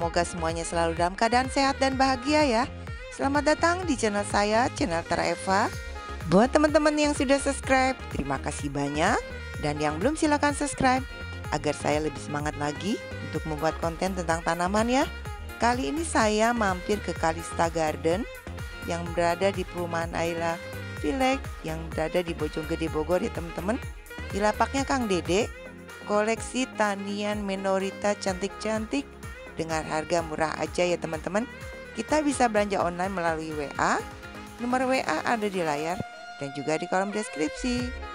Semoga semuanya selalu dalam keadaan sehat dan bahagia ya. Selamat datang di channel saya, channel Eva. Buat teman-teman yang sudah subscribe, terima kasih banyak. Dan yang belum silakan subscribe agar saya lebih semangat lagi untuk membuat konten tentang tanaman ya. Kali ini saya mampir ke Kalista Garden yang berada di perumahan Aila Village yang berada di Bojonggede Bogor ya teman-teman. Di lapaknya Kang Dede, koleksi tanian minorita cantik-cantik dengan harga murah aja ya teman-teman. Kita bisa belanja online melalui WA. Nomor WA ada di layar dan juga di kolom deskripsi.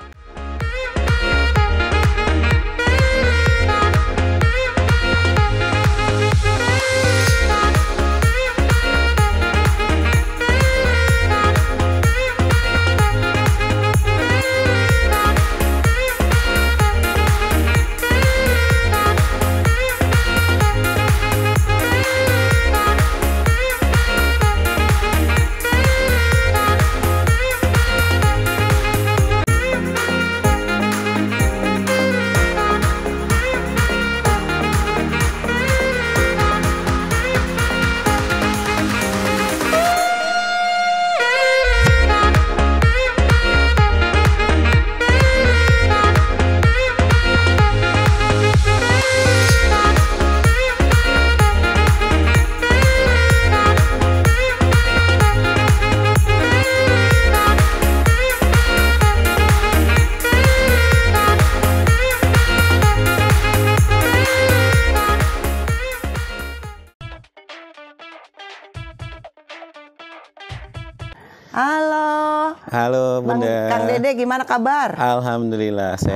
Ade gimana kabar? Alhamdulillah sehat.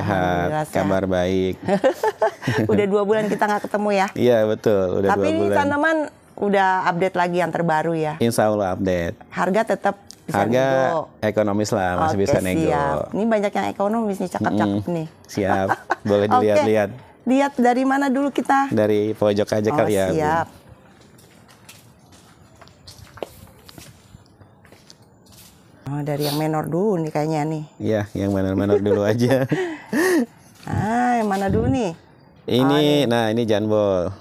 Alhamdulillah, sehat. Kabar baik. udah dua bulan kita nggak ketemu ya? Iya betul. Udah Tapi dua tanaman udah update lagi yang terbaru ya? Insya Allah update. Harga tetap bisa harga nego. ekonomis lah masih okay, bisa nego. Ini banyak yang ekonomis nih cakep-cakep mm, nih. Siap, boleh dilihat-lihat. Lihat dari mana dulu kita? Dari pojok aja oh, kali ya. Oh, siap. Oh, dari yang menor dulu nih kayaknya nih. Iya, yang menor-menor dulu aja. ah, yang mana dulu nih? Ini, oh, nah ini Janbol.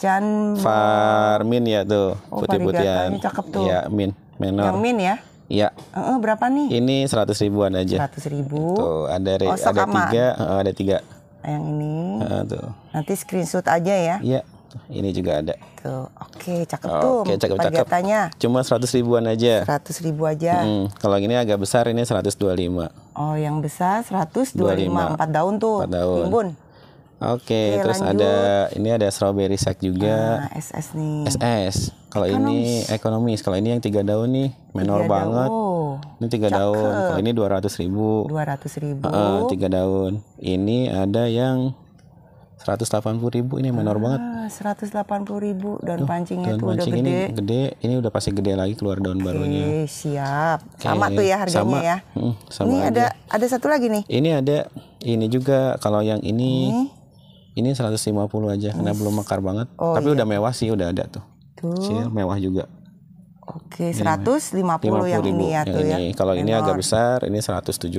Jan Farmin ya tuh, oh, putih-putihan. cakep tuh. Iya, Min, menor. Yang Min ya? Iya. Uh, berapa nih? Ini seratus ribuan aja. Seratus ribu. Tuh gitu. ada oh, ada tiga, ada tiga. Yang ini. Uh, tuh. Nanti screenshot aja ya. Iya. Ini juga ada. Oke, cakep tuh. Oke, cakep cakep. Cuma seratus ribuan aja. Seratus ribu aja. Hmm, kalau ini agak besar ini seratus dua lima. Oh, yang besar 125, dua 4 daun tuh. 4 daun. Rimbun. Oke, okay, Oke, terus lanjut. ada ini ada strawberry sack juga. Nah, SS nih. SS. Kalau ini ekonomis, kalau ini yang tiga daun nih menor banget. Daun. Ini tiga Cakep. daun. Kalau ini dua ratus ribu. Dua ratus ribu. Uh, tiga daun. Ini ada yang 180 ribu ini menor ah, banget. 180 ribu daun Tuh, pancingnya daun tuh pancing udah gede. Ini gede, ini udah pasti gede lagi keluar daun okay, barunya. siap. Okay, sama tuh ya harganya sama, ya. Hmm, sama ini aja. ada ada satu lagi nih. Ini ada ini juga kalau yang ini hmm. ini, ini 150 aja karena belum mekar banget. Oh, Tapi iya. udah mewah sih, udah ada tuh. Tuh. Sini mewah juga. Oke, 150, iya. yang ribu. ini ya tuh ya. ini. ya. Kalau ini agak besar, ini 170.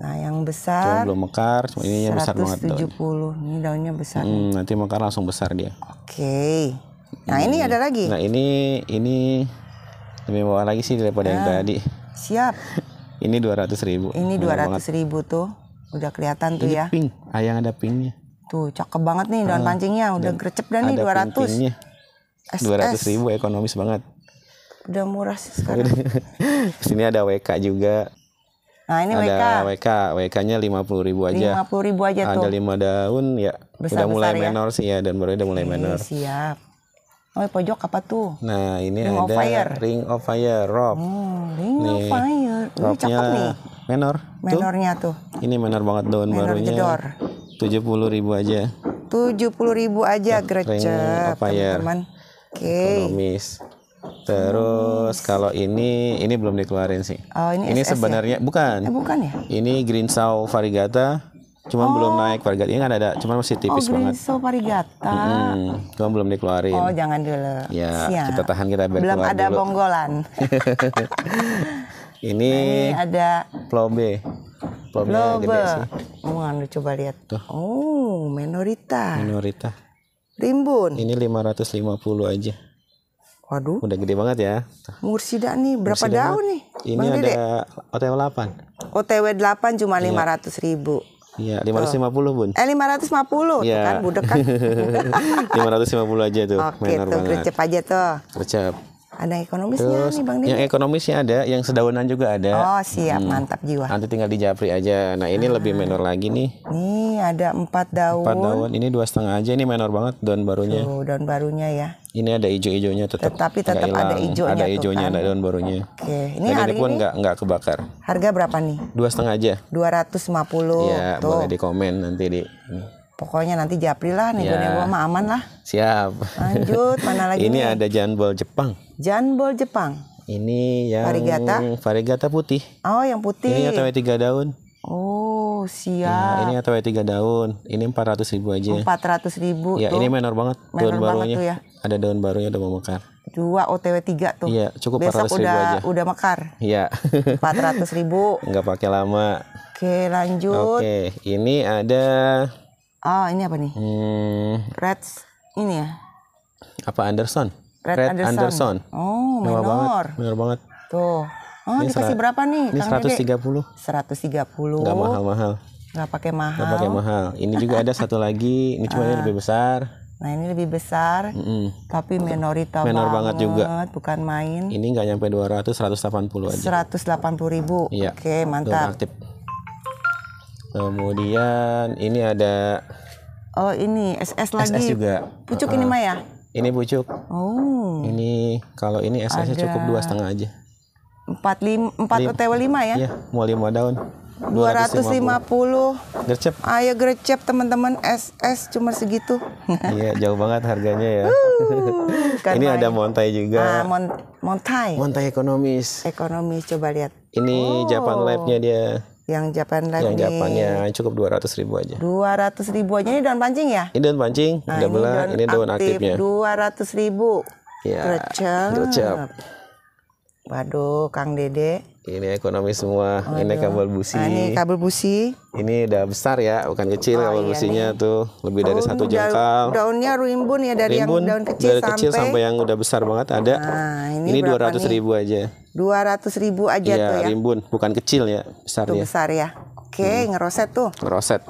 Nah, yang besar cuma belum mekar, cuma ini yang besar banget 170. Ini daunnya besar. Hmm, nanti mekar langsung besar dia. Oke. Nah, hmm. ini ada lagi. Nah, ini ini lebih bawah lagi sih daripada nah, yang tadi. Siap. ini 200 ribu. Ini 200 banget. ribu tuh. Udah kelihatan ini tuh ya. pink. Ayang ah, ada pinknya. Tuh, cakep banget nih daun ah, pancingnya. Udah dan gercep dan nih 200. Pink -pinknya. 200 ribu ekonomis banget udah murah sih sekarang. Sini ada WK juga. Nah ini ada WK. WK, WK-nya 50.000 aja. 50.000 aja tuh. Ada lima daun ya. Besar, udah mulai besar, ya. menor sih ya dan baru udah mulai menor. Siap. Oh pojok apa tuh? Nah ini ring ada of ring of fire rob. Hmm, ring nih, of fire. Ini cakep nih. Menor. Menornya tuh. Ini menor banget daun menor barunya. Jedor. Tujuh puluh ribu aja. Tujuh puluh ribu aja gereja teman-teman. Oke. Okay. Terus kalau ini ini belum dikeluarin sih. Oh, ini, ini ya? sebenarnya ya? bukan. Eh, bukan ya? Ini green saw variegata cuma oh. belum naik varigata ini kan ada Cuma masih oh, tipis oh, banget. Oh, varigata. Mm-hmm. cuma belum dikeluarin. Oh, jangan dulu. Ya, Siap. kita tahan kita biar Belum ada bonggolan. ini, nah, ini ada Plombe. Plombe. gede sih. Oh, anu coba lihat. Tuh. Oh, minorita. Minorita. Rimbun. Ini 550 aja. Waduh. Udah gede banget ya. Mursida nih berapa Mursida daun nih? Ini Bang ada Dede? OTW 8. OTW 8 cuma iya. 500 ribu. Iya, 550 tuh. Bun. Eh 550 iya. tuh kan iya. budek kan. 550 aja tuh. Oke, tuh recep aja tuh. Recep. Ada ekonomisnya Terus, nih Bang Dini. Yang ekonomisnya ada, yang sedaunan juga ada. Oh siap, hmm. mantap jiwa. Nanti tinggal di japri aja. Nah ini ah. lebih menor lagi nih. Nih ada empat daun. Empat daun, ini dua setengah aja. Ini menor banget daun barunya. Tuh, daun barunya ya. Ini ada hijau-hijaunya tetap. Tetapi tetap ada hijaunya. Ada hijaunya, kan? ada daun barunya. Oke, ini Dan nah, hari ini pun nggak nggak kebakar. Harga berapa nih? Dua setengah aja. Dua ratus lima puluh. Iya, boleh di komen nanti di pokoknya nanti Japri lah nego nego ya. mah aman lah. Siap. Lanjut mana lagi? Ini nih? ada janbol Jepang. Janbol Jepang. Ini yang varigata. Varigata putih. Oh, yang putih. Ini atau tiga daun. Oh, ya, siap. Nah, ini atau tiga daun. Ini empat ratus ribu aja. Empat ratus ribu. Ya, tuh. ini menor banget. Menor daun banget barunya. Tuh ya. Ada daun barunya udah mau mekar. Dua OTW tiga tuh. Iya, cukup empat ratus ribu aja. Udah mekar. Iya. Empat ratus ribu. Nggak pakai lama. Oke, lanjut. Oke, ini ada Oh ini apa nih? Hmm. Red ini ya? Apa Anderson? Red, Red Anderson. Anderson. Oh Nama minor. Banget. Minor banget. Tuh. Oh ini dikasih berapa nih? Ini puluh. 130. tiga 130. Gak mahal-mahal. Gak pakai mahal. Gak pakai mahal. Ini juga ada satu lagi. Ini cuma ah. lebih besar. Nah ini lebih besar, mm -hmm. tapi minorita Minor banget, juga. Bukan main. Ini nggak nyampe 200, 180 aja. 180 ribu. Iya. Oke, mantap. Aktif. Kemudian ini ada Oh, ini SS lagi. SS juga. Pucuk uh, ini mah ya? Ini pucuk. Oh. Ini kalau ini SS-nya cukup dua setengah aja. Empat lima empat OTW lima ya? Iya, mau lima daun. 250. lima Gercep. Ayo gercep teman-teman SS cuma segitu. iya, jauh banget harganya ya. Uh, ini ada montai juga. Ah, mon montai. Montai ekonomis. Ekonomis coba lihat. Ini oh. Japan lab nya dia yang Japan lagi yang nih. Japannya cukup 200 ribu aja 200 ribu aja ini daun pancing ya ini daun pancing nah, ini daun, ini daun aktif, aktifnya 200 ribu ya Recep. grecep waduh Kang Dede ini ekonomi semua. Aduh. Ini kabel busi. Nah, ini kabel busi. Ini udah besar ya, bukan kecil oh, kabel iya businya nih. tuh lebih dari oh, satu jengkal. Daunnya rimbun ya dari rimbun, yang daun kecil, dari sampai... kecil sampai yang udah besar banget ada. Nah, ini dua ratus ribu aja. Dua ratus ribu aja ya, tuh ya. rimbun, bukan kecil ya, besar tuh ya. Besar ya. Oke, okay, hmm. ngeroset tuh. Ngeroset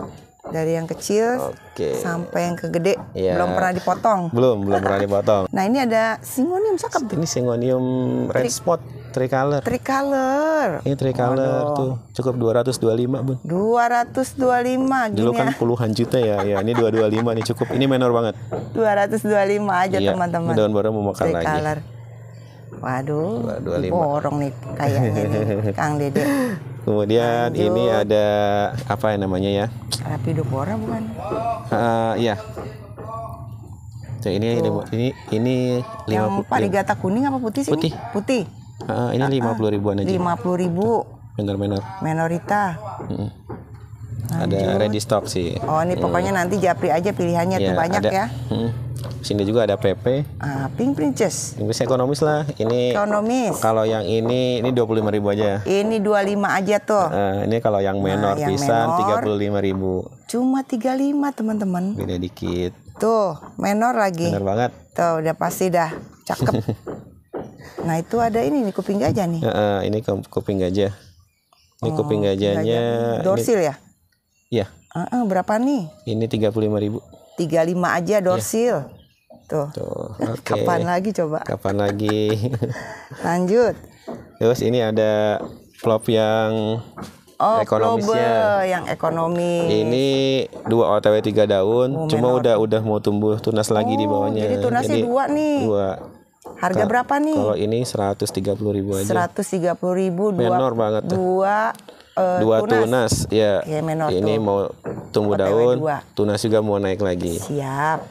dari yang kecil okay. sampai yang kegede yeah. belum pernah dipotong. Belum, belum pernah dipotong. nah, ini ada singonium cakep. Ini singonium red Tri spot tricolor. Tricolor. Ini tricolor Aduh. tuh cukup 225, Bun. 225 lima. Dulu kan ya? puluhan juta ya. Ya, ini lima ini cukup. Ini menor banget. Dua dua ratus lima aja iya, teman-teman. yeah. daun baru mau makan tricolor. lagi. Waduh, 25. borong nih kayaknya nih, Kang Dede. Kemudian Lanjut. ini ada apa yang namanya ya? Rapido orang bukan? Uh, iya. Tuh, ini, Tuh. ini ini ini Yang kuning apa putih sih? Putih. Ini? Putih. Uh, ini ah, ah. lima puluh ribuan aja. Lima puluh ribu. Menor menor. Menorita. Hmm. Ada ready stock sih. Oh ini pokoknya hmm. nanti japri aja pilihannya ya, tuh iya, banyak ada. ya. Hmm sini juga ada PP. Ah, Pink Princess. Pink ekonomis lah. Ini ekonomis. Kalau yang ini ini 25 ribu aja. Ini 25 aja tuh. Nah, ini kalau yang ah, menor nah, pisan 35 ribu. Cuma 35 teman-teman. Beda dikit. Tuh, menor lagi. Menor banget. Tuh, udah pasti dah. Cakep. nah, itu ada ini nih kuping gajah nih. Uh, uh, ini kuping gajah. Ini oh, kuping gajahnya. Gajah. Dorsil ini, ya? Iya. Uh, uh, berapa nih? Ini 35 ribu. 35 aja iya. dorsil. Yeah. Tuh. Tuh okay. Kapan lagi coba? Kapan lagi? Lanjut. Terus ini ada flop yang oh, ekonomisnya. yang ekonomi. Ini dua OTW tiga daun, oh, cuma udah udah mau tumbuh tunas oh, lagi di oh, bawahnya. Jadi tunasnya jadi, dua nih. Dua. Harga berapa nih? Kalau ini seratus tiga puluh ribu aja. seratus tiga puluh ribu dua. Menor banget. Dua Eh, dua tunas, tunas. ya. ya menor ini mau tumbuh OTW daun, 2. tunas juga mau naik lagi. Siap.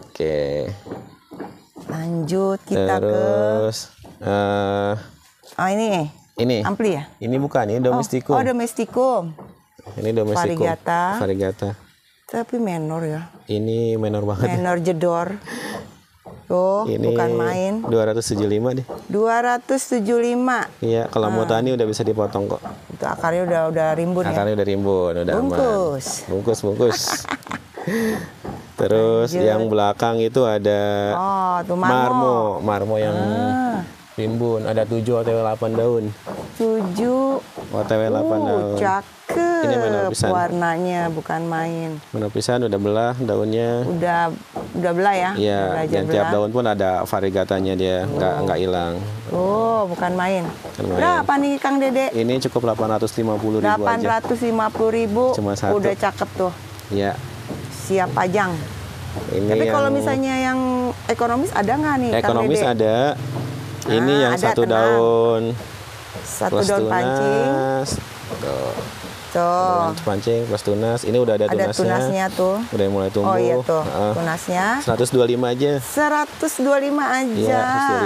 Oke. Lanjut kita Terus, ke uh, Oh ah, ini. Ini. Ampli ya? Ini bukan, ini oh. domestikum Oh, oh domestikum. Ini domestikum Varigata. Varigata. Tapi menor ya. Ini menor banget. Menor jedor. Tuh, oh, ini bukan main. 275 deh. 275. Iya, kalau nah. mau ah. tani udah bisa dipotong kok. Itu akarnya udah udah rimbun ya? akarnya ya. udah rimbun, udah bungkus. aman. Bungkus. Bungkus, Terus Lanjut. yang belakang itu ada Oh, tuh marmo. Marmo, marmo yang ah. rimbun, ada 7 atau 8 daun. 7 OTW 8 uh, daun. Cakep. Ini warnanya bukan main. Menopisan udah belah daunnya. Udah udah belah ya. Iya. Dan tiap daun pun ada variegatanya dia, nggak oh. nggak hilang. Oh, bukan main. Bukan main. Berapa nih Kang Dede? Ini cukup 850 ribu 850 ribu. Cuma satu. Udah cakep tuh. Iya. Siap pajang. Ini Tapi kalau misalnya yang ekonomis ada nggak nih? Ekonomis Kang Dede? ada. Ini nah, yang ada, satu tenang. daun. Satu daun tunas. pancing. Tuh. Tuh. Pancing plus tunas. Ini udah ada, ada tunasnya. tunasnya tuh. Udah mulai tumbuh. Oh iya tuh. Uh, tunasnya. 125 aja. 125 aja. Iya,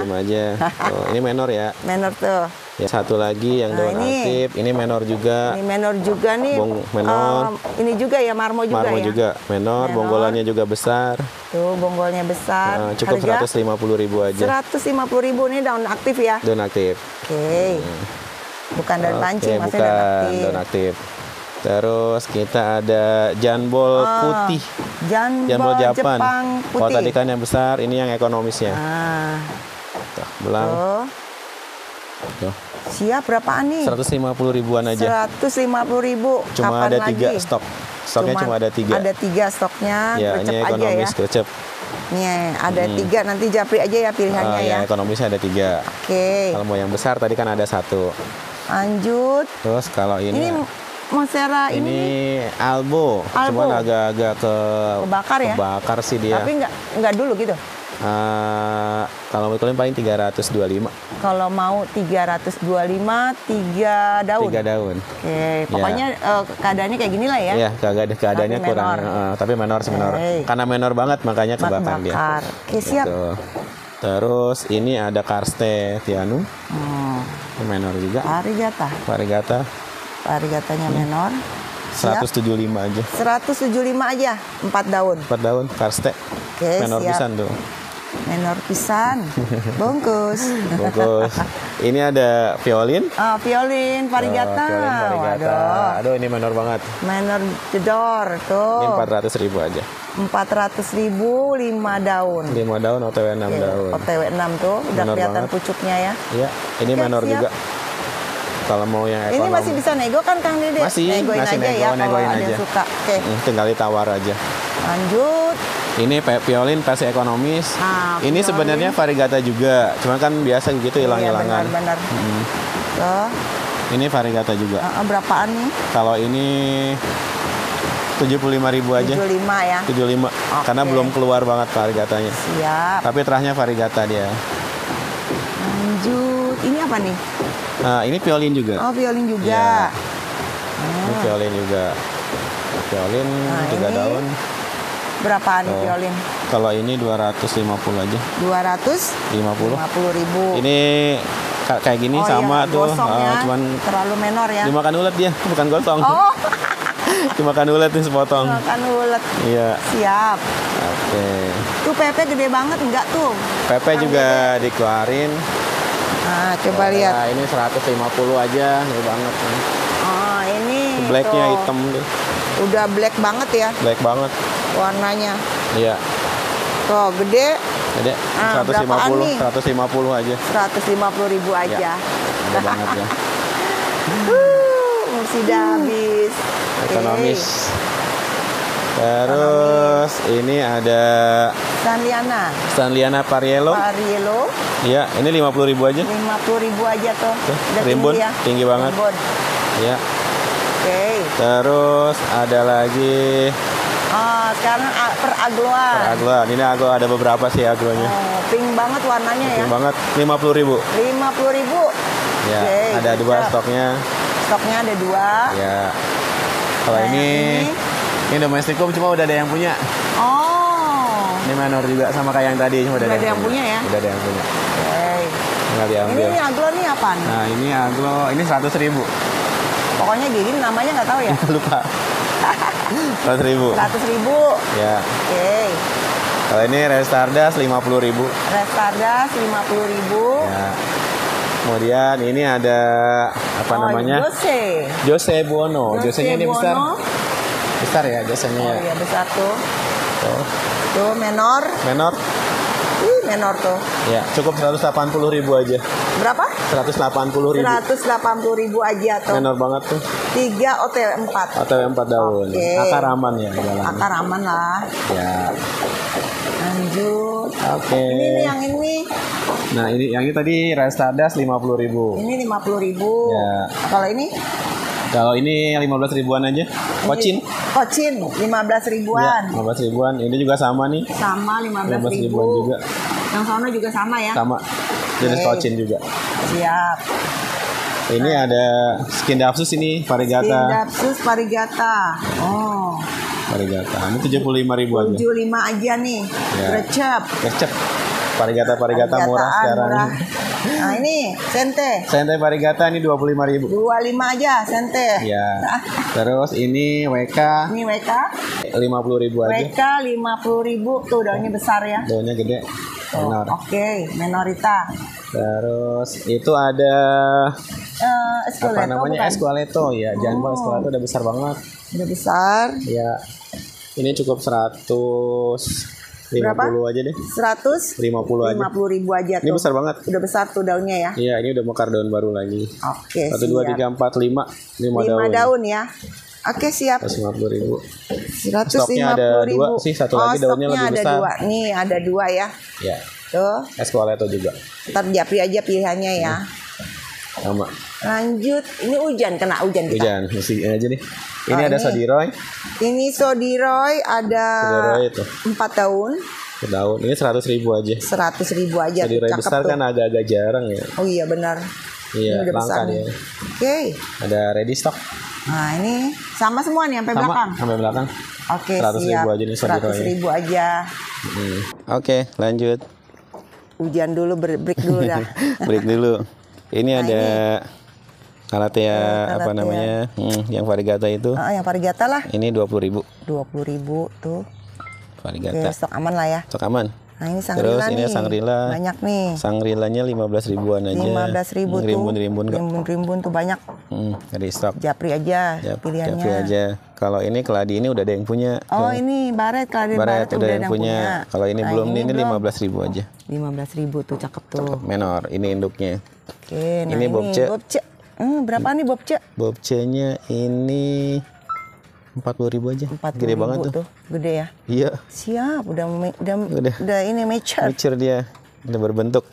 125 aja. tuh, ini menor ya. Menor tuh. Ya, satu lagi yang nah, daun ini, aktif, ini menor juga. Ini menor juga nih. Bong, menor. Um, ini juga ya marmo juga marmo ya. juga menor, menor, bonggolannya juga besar. Tuh, bonggolnya besar. Nah, cukup Harga? 150 ribu aja. 150 ribu ini daun aktif ya. Daun aktif. Oke. Okay. Hmm. Bukan pancing, okay, maksudnya bukan daun aktif. Daun aktif. Terus kita ada janbol ah, putih. Janbol, janbol Jepang, Jepang putih. Kalau tadi kan yang besar, ini yang ekonomisnya. Ah. Tuh, belang. Tuh. Tuh. Siap berapaan nih? 150 ribuan aja. 150 ribu. Cuma Kapan ada lagi? tiga stok. Stoknya cuma, cuma ada tiga. Ada tiga stoknya. Ya, ini ekonomis aja ya. Nih, ada hmm. tiga nanti Japri aja ya pilihannya uh, ya. ekonomisnya ada tiga. Oke. Okay. Kalau mau yang besar tadi kan ada satu. Lanjut. Terus kalau ini. Ini ya. Monstera ini? Ini Albo, Albo. cuman agak-agak ke kebakar ya. Kebakar sih dia. Tapi nggak nggak dulu gitu. Uh, kalau mau kalian paling 325. Kalau mau 325, 3 daun. 3 daun. Oke, okay. Iya. pokoknya yeah. uh, keadaannya kayak gini lah ya. Iya, yeah, keadaannya tapi kurang Uh, tapi menor sih menor. Hey. Karena menor banget makanya kebakar, dia. Kebakar. Oke, okay, gitu. siap. Gitu. Terus ini ada Karste Tianu. Hmm. Menor juga. varigata. varigata. Parigatanya hmm. menor. 175 aja. 175 aja, 4 daun. 4 daun, karste. Oke, okay, menor siap. pisan tuh. Menor pisan. Bungkus. Bungkus. Ini ada violin. Ah, oh, violin varigata. Oh, violin varigata. Waduh. Aduh, ini menor banget. Menor jedor tuh. Ini 400 ribu aja. 400 ribu, 5 daun. 5 daun, OTW 6 okay. Iya, daun. OTW 6 tuh, udah menor kelihatan banget. pucuknya ya. Iya, ini okay, menor siap. juga. Kalau mau yang ekonomi. Ini masih bisa nego kan Kang Dede? Masih, negoin masih aja nego, ya negoin kalau aja. ada yang suka. Oke. Hmm, tinggal ditawar aja. Lanjut. Ini violin versi ekonomis. Nah, ini sebenarnya varigata juga, cuma kan biasa gitu iya, hilang-hilangan. Iya, benar-benar. Hmm. So. Ini varigata juga. Uh, berapaan nih? Kalau ini tujuh puluh lima ribu aja. Tujuh lima ya. Tujuh Okay. Karena belum keluar banget varigatanya. Siap. Tapi terahnya varigata dia. Lanjut. Ini apa nih? Nah, ini violin juga. Oh, violin juga. Ya. Ah. Ini violin juga. Violin nah, tiga ini daun. Berapaan oh. violin? Kalau ini 250 aja. 200? 50. 50 ribu. Ini kayak gini oh, iya, sama iya, tuh. Uh, cuman terlalu menor ya. Dimakan ulat dia, bukan gotong. Oh. Dimakan ulat nih sepotong. Dimakan ulat. Iya. Siap. Oke. Okay. Tuh PP gede banget enggak tuh? PP juga gede. dikeluarin. Ah, nah, coba nah, lihat. Nah, ini 150 aja, nih banget. nih. Oh, ini blacknya hitam tuh. Udah black banget ya? Black banget. Warnanya. Iya. Tuh, gede. Gede. Nah, 150, 150 aja. 150 ribu aja. Ya, gede banget ya. Wuh, mesti habis. Ekonomis. Okay. Terus ini ada Stanliana. Stanliana Pariello. Pariello. Iya, ini 50 ribu aja. 50 ribu aja tuh. tuh rimbun, tinggi, ya. tinggi banget. Rimbun. Iya. Oke. Okay. Terus ada lagi Oh, sekarang per agloan. Per agloan. Ini aglo ada beberapa sih aglonya. Oh, pink banget warnanya pink ya. Pink banget. 50 ribu. 50 ribu. Ya, okay, ada dua stoknya. Stoknya ada dua. Ya. Kalau nah, ini, ini ini domestikum cuma udah ada yang punya. Oh. Ini minor juga sama kayak yang tadi cuma udah, ada yang, punya. punya ya. Udah ada yang punya. Oke. Okay. Ini aglo nih apa? Nah ini aglo ini seratus ribu. Pokoknya gini namanya nggak tahu ya. Lupa. Seratus ribu. Seratus ribu. Ya. Oke. Okay. Kalau ini Restardas lima puluh ribu. Restardas lima puluh ribu. Ya. Kemudian ini ada apa oh, namanya? Jose. Jose Buono. Jose, Jose ini Buono. besar besar ya biasanya ya? oh, ya. besar tuh. Tuh. Tuh menor. Menor. Ih, menor tuh. Ya, cukup 180 ribu aja. Berapa? 180 ribu. 180 ribu aja tuh. Menor banget tuh. Tiga OTW 4. OTW 4 daun. Okay. Akar aman ya. Jalan. Akar aman lah. Ya. Lanjut. Oke. Okay. Ini ini yang ini. Nah, ini yang ini tadi Restadas 50 ribu. Ini 50 ribu. Ya. Kalau ini? Kalau ini lima belas ribuan aja. Kocin. Kocin belas ribuan. Ya, belas ribuan. Ini juga sama nih. Sama lima belas ribu. ribuan juga. Yang sana juga sama ya? Sama. Jenis okay. kocin juga. Siap. Ini nah. ada skin dapsus ini varigata. Skin dapsus varigata. Oh. Varigata. Ini tujuh puluh 75 ribu aja. lima aja nih. Ya. Recep. Recep. Parigata parigata. murah sekarang. Murah. Nah ini sente. Sente parigata ini dua puluh lima ribu. Dua lima aja sente. Iya. Nah. Terus ini WK. Ini WK. Lima puluh ribu aja. WK lima puluh ribu tuh daunnya besar ya. Daunnya gede. Menor. Oke, minorita. Terus itu ada uh, apa namanya esqualeto ya. Oh. Jangan esqualeto udah besar banget. Udah besar. Ya. Ini cukup seratus berapa? puluh aja deh. 100? 50 aja. puluh ribu aja tuh. Ini besar banget. Udah besar tuh daunnya ya. Iya, ini udah mekar daun baru lagi. Oke. Okay, 1 2 3 lima 5 5, daun. daun ya. Oke siap. 150 ribu. 150 stoknya ada ribu. dua sih, satu oh, lagi daunnya lebih ada Dua. Nih ada dua ya. Ya. Tuh. Espoleto juga. Ntar Japri aja pilihannya ya. Iya. Sama. Lanjut, ini hujan kena hujan kita. Hujan, masih aja nih. Ini oh, ada ini. Sodiroy. Ini Sodiroy ada empat tahun. empat tahun Ini seratus ribu aja. Seratus ribu aja. Sodiroy besar tuh. kan agak-agak jarang ya. Oh iya benar. Iya, ini langka Ya. Oke. Okay. Ada ready stock. Nah ini sama semua nih sampai sama, belakang. Sampai belakang. Oke. Seratus ribu aja nih Seratus ribu aja. Hmm. Oke, okay, lanjut. Hujan dulu, break dulu dah. break dulu. Ini nah, ada ini ya, iya, alat apa ya. namanya? Hmm, yang varigata itu. Uh, yang varigata lah. Ini 20.000. 20.000 tuh. Varigata. Oke, stok aman lah ya. Stok aman. Nah ini sangrila Terus ini nih. sangrila. Banyak nih. Sangrilanya 15 ribuan aja. 15 ribu rimbun, tuh. Rimbun rimbun. Rimbun rimbun tuh banyak. Hmm, dari stok. Japri aja Jap, pilihannya. Japri aja. Kalau ini keladi ini udah ada yang punya. Oh hmm. ini baret keladi baret, baret udah, ada yang, punya. punya. Kalau ini nah, belum ini, ini belum. 15 ribu aja. 15 ribu tuh cakep tuh. Cakep, menor. Ini induknya. Oke, nah ini, ini bobce. bobce. Hmm, berapa nih bob C? nya ini empat puluh ribu aja. Empat Gede ribu banget tuh. tuh. Gede ya? Iya. Siap, udah udah, udah. udah ini mature. Mature dia, udah berbentuk.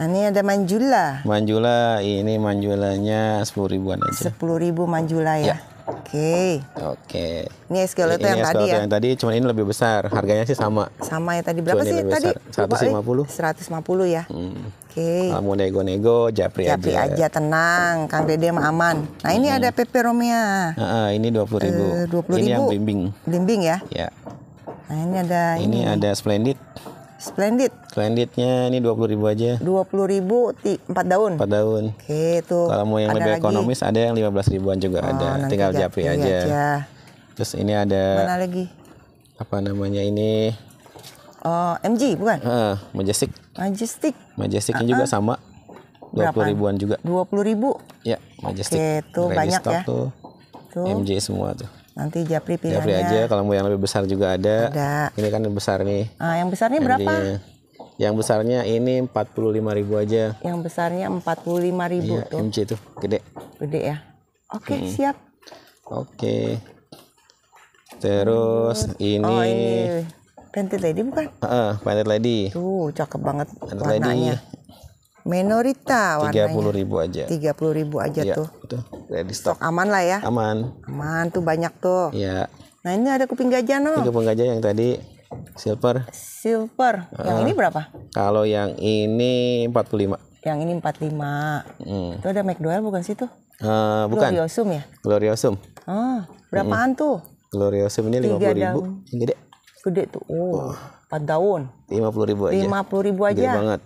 Ah, ini ada manjula. Manjula, ini manjulanya sepuluh ribuan aja. Sepuluh ribu manjula ya. ya. Oke. Okay. Oke. Okay. Ini eskalator yang tadi ya. Yang tadi cuman ini lebih besar. Harganya sih sama. Sama ya tadi berapa sih tadi? Seratus 150. 150 ya. Hmm. Oke. Okay. Kalau mau nego-nego japri, japri aja. aja tenang, Kang Dede mah aman. Nah, ini hmm. ada peperomia. Heeh, uh, ini 20.000. ribu. Eh, uh, 20 ribu. Ini yang blimbing. Blimbing ya? Ya. Nah, ini ada ini. Ini ada Splendid. Splendid. Splendidnya ini dua puluh ribu aja. Dua puluh ribu empat daun. Empat daun. Oke itu. Kalau mau yang ada lebih lagi. ekonomis ada yang lima belas ribuan juga oh, ada. Tinggal japri, aja. aja. Terus ini ada. Mana lagi? Apa namanya ini? Oh MG bukan? Uh, Majestic. Majestic. Majesticnya uh ah, huh juga ah. sama. Dua puluh ribuan juga. Dua puluh ribu. Ya Majestic. Oke itu banyak ya. Tuh. tuh. MG semua tuh. Nanti Japri pilihannya. Japri aja kalau mau yang lebih besar juga ada. Ada. Ini kan yang besar nih. Ah, yang besarnya MD-nya. berapa? Yang besarnya ini 45.000 aja. Yang besarnya 45.000 iya, tuh. MC tuh gede. Gede ya. Oke, okay, hmm. siap. Oke. Okay. Terus hmm. ini Oh, ini Painted Lady bukan? Heeh, uh, Painted Lady. Tuh, cakep banget Painted warnanya. Lady. Menorita warnanya. 30 ribu aja. 30 ribu aja ya, tuh. Betul. Ready stock. Stok aman lah ya. Aman. Aman tuh banyak tuh. Iya. Nah ini ada kuping gajah no. Ini kuping gajah yang tadi silver. Silver. Uh, yang ah. ini berapa? Kalau yang ini 45. Yang ini 45. Hmm. Itu ada McDowell bukan situ? Uh, eh, bukan. Gloriosum ya? Gloriosum. Oh, berapaan mm -hmm. tuh? Gloriosum ini 50 ribu. Yang gede. Gede tuh. Oh, oh. 4 daun. 50 ribu aja. 50 ribu aja. Gede banget.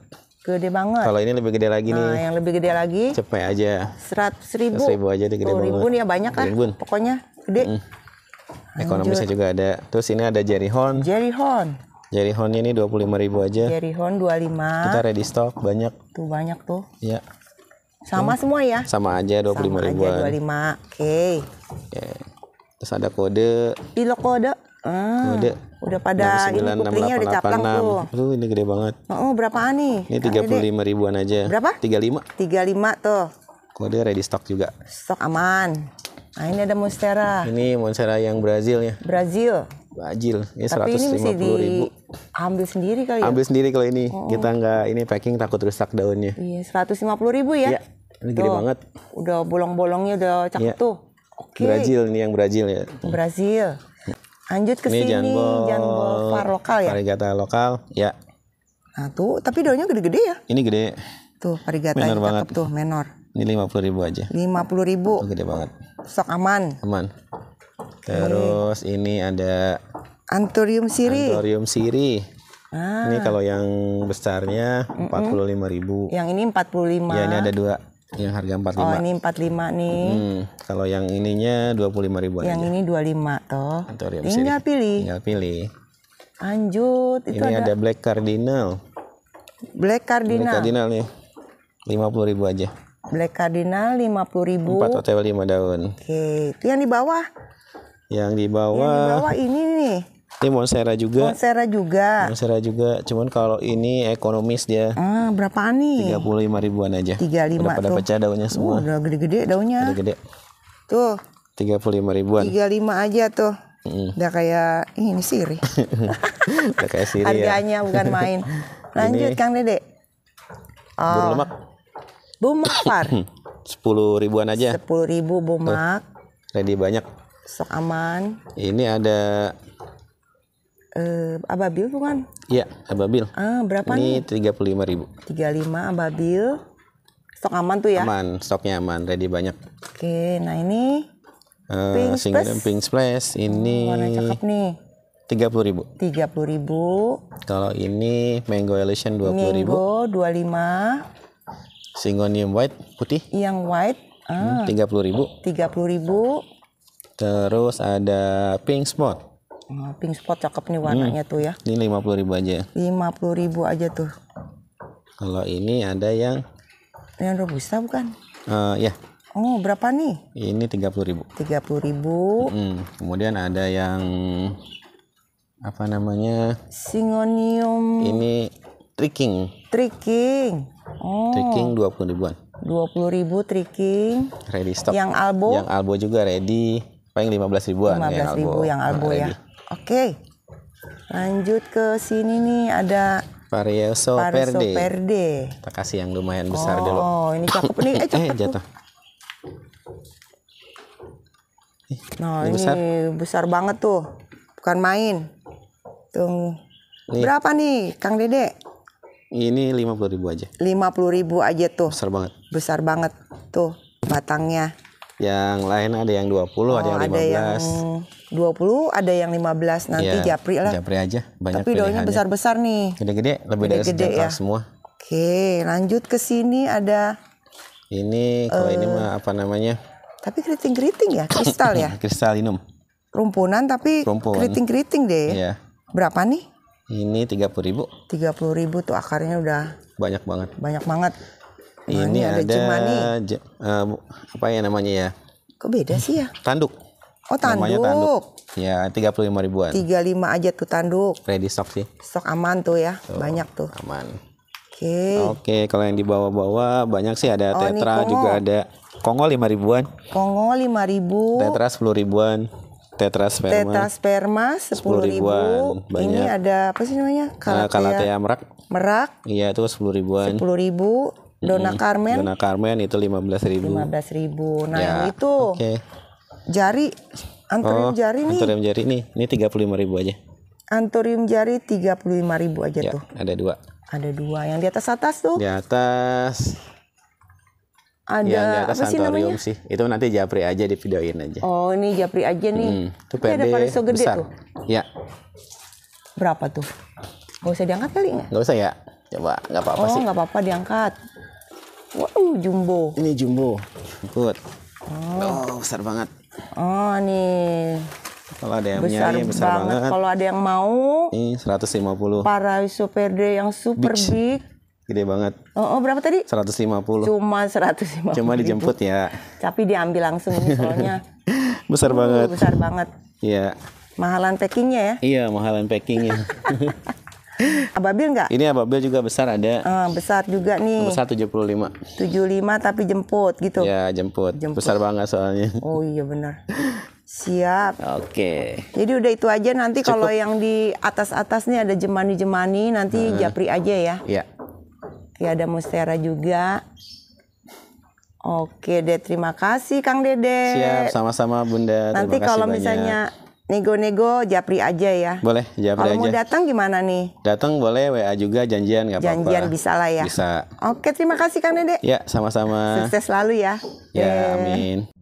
Gede banget. Kalau ini lebih gede lagi nah, nih. Nah, yang lebih gede lagi. Cepet aja. Seratus ribu. Seratus ribu aja deh gede banget. nih ya banyak kan. Ribun. Pokoknya gede. Mm. Ekonomisnya juga ada. Terus ini ada Jerry Horn. Jerry Horn. Jerry Horn ini dua puluh lima ribu aja. Jerry Horn dua lima. Kita ready stock banyak. Tuh banyak tuh. Iya. Sama hmm. semua ya? Sama aja dua puluh lima ribu Dua puluh lima. Oke. Okay. Ya. Terus ada kode. Pilok kode. Ah, udah, udah pada 69, ini putrinya 6, udah caplang tuh. Aduh, ini gede banget. Oh, berapaan nih? Ini tiga puluh lima ribuan aja. Berapa? Tiga lima. Tiga lima tuh. Kode ready stock juga. Stok aman. Nah, ini ada monstera. Ini monstera yang Brazil ya. Brazil. Brazil. Ini seratus lima puluh ribu. Ambil sendiri kali ya. Ambil sendiri kalau ini. Oh. Kita nggak ini packing takut rusak daunnya. Iya, seratus lima puluh ribu ya. Iya. Ini tuh. gede banget. Udah bolong-bolongnya udah cakep iya. tuh. Oke. Okay. Brazil ini yang Brazil ya. Brazil lanjut ke sini jambol, jambol far lokal ya parigata lokal ya nah tuh tapi daunnya gede-gede ya ini gede tuh parigata menor banget tuh menor ini lima puluh ribu aja lima puluh ribu oh, gede banget sok aman aman terus okay. ini ada anturium siri anturium siri ah. ini kalau yang besarnya empat puluh lima ribu yang ini empat puluh lima ya ini ada dua yang harga 45. Oh, ini 45 nih. Hmm, kalau yang ininya 25 ribu Yang aja. ini 25 toh. ini Tinggal pilih. Tinggal pilih. Lanjut, itu ini ada, ada black cardinal. Black cardinal. Black cardinal nih. 50 ribu aja. Black cardinal 50 ribu. 4 OTW 5 daun. Oke, itu yang di bawah. Yang di bawah. Yang di bawah ini nih. Ini Monsera juga. Monsera juga. Monsera juga. Cuman kalau ini ekonomis dia. Ah, berapa nih? 35 ribuan aja. 35 Udah pada tuh. pecah daunnya semua. Uh, udah gede-gede daunnya. Udah gede. Tuh. 35 ribuan. 35 aja tuh. Mm. Udah kayak ini sirih. Udah kayak sirih. Ya. Harganya bukan main. Lanjut ini, Kang Dede. Oh. Lemak. Bumak par. 10 ribuan aja. 10 ribu bumak. Ready banyak. Sok aman. Ini ada eh, ababil bukan? Iya, ababil. Ah, berapa Ini nih? Ini lima ribu. 35 ababil. Stok aman tuh ya? Aman, stoknya aman, ready banyak. Oke, nah ini uh, pink splash. Pink splash ini oh, warna cakep nih. Tiga puluh ribu. Tiga puluh ribu. Kalau ini mango elation dua puluh ribu. Mango dua lima. Singonium white putih. Yang white. Ah. Hmm, tiga puluh ribu. Tiga puluh ribu. Terus ada pink spot. Oh, pink spot cakep nih warnanya hmm. tuh ya. Ini 50 ribu aja. 50 ribu aja tuh. Kalau ini ada yang yang robusta bukan? Uh, ya. Oh, berapa nih? Ini tiga puluh ribu. Tiga puluh ribu. Hmm. Kemudian ada yang apa namanya? Singonium. Ini tricking. Tricking. Oh. Tricking 20 ribuan. puluh ribu tricking. Ready stock. Yang albo? Yang albo juga ready paling lima belas ribuan Lima belas ribu yang albo, yang albo ya. Oke. Lanjut ke sini nih ada varioso perde. Perde. Kita kasih yang lumayan besar oh, dulu. Oh, ini cakep nih. Eh, eh jatuh. Eh, nah, ini, ini besar. besar banget tuh. Bukan main. Tuh. Nih. Berapa nih, Kang Dede? Ini puluh ribu aja. puluh ribu aja tuh. Besar banget. Besar banget tuh batangnya. Yang lain ada yang 20, oh, ada yang 15. Ada yang 20, ada yang 15 nanti ya, japri lah. Japri aja, banyak Tapi daunnya besar-besar nih. Gede-gede, lebih Gede -gede dari ya. semua. Oke, lanjut ke sini ada ini kalau uh, ini mah eh, apa namanya? Tapi keriting-keriting ya, kristal ya? Kristalinum. Rumpunan tapi keriting-keriting deh. Iya. Berapa nih? Ini ribu puluh ribu tuh akarnya udah banyak banget. Banyak banget. Nah, ini ada, ada uh, apa ya namanya ya? Kok beda sih ya? Tanduk. Oh tanduk. Namanya tanduk. Ya tiga puluh lima ribuan. Tiga lima aja tuh tanduk. Ready stock sih. Stok aman tuh ya, tuh, banyak tuh. Aman. Oke. Okay. Oke, okay, kalau yang dibawa-bawa banyak sih ada oh, tetra juga ada kongo lima ribuan. Kongo lima ribu. Tetra sepuluh ribuan. Tetra sperma. Tetra sperma sepuluh ribuan. Banyak. Ini ada apa sih namanya? Eh, kalatea, kalatea merak. Merak. Iya itu sepuluh ribuan. Sepuluh ribu. Dona hmm. Carmen. Dona Carmen itu lima belas ribu. Lima belas ribu. Nah ya. yang itu okay. jari Anturium oh, jari nih. Anturium jari nih, ini tiga puluh lima ribu aja. Anturium jari tiga puluh lima ribu aja ya, tuh. Ada dua. Ada dua. Yang di atas atas tuh. Di atas. Ada yang di atas apa sih namanya? sih. Itu nanti japri aja di videoin aja. Oh ini japri aja nih. Hmm, itu PD ada pariso gede besar. tuh. Ya. Berapa tuh? Gak usah diangkat kali ya? nggak? Gak usah ya. Coba nggak apa-apa oh, sih. Oh nggak apa-apa diangkat. Wow, jumbo. Ini jumbo. Good. Oh. oh, besar banget. Oh, nih. Kalau ada yang besar nyari, besar banget. banget. Kalau ada yang mau, ini 150. Para superde yang super big. big. Gede banget. Oh, oh, berapa tadi? 150. Cuma 150. Cuma dijemput ya. Tapi diambil langsung ini soalnya. besar uh, banget. Besar banget. Iya. Mahalan packingnya ya? Iya, mahalan packingnya. Ababil nggak? Ini ababil juga besar ada. Uh, besar juga nih. Besar 75. 75 tapi jemput gitu. Ya, jemput. jemput. Besar banget soalnya. Oh iya benar. Siap. Oke. Okay. Jadi udah itu aja nanti kalau yang di atas-atas nih ada jemani-jemani nanti hmm. Japri aja ya. Iya. Ya ada Mustera juga. Oke deh, terima kasih Kang Dede. Siap, sama-sama Bunda. Terima nanti kalau misalnya banyak nego-nego japri aja ya. Boleh, japri Kalau aja. Kalau mau datang gimana nih? Datang boleh, WA juga janjian nggak apa-apa. Janjian bisa lah ya. Bisa. Oke, terima kasih Kang Dede. Ya, sama-sama. Sukses selalu ya. Ya, amin.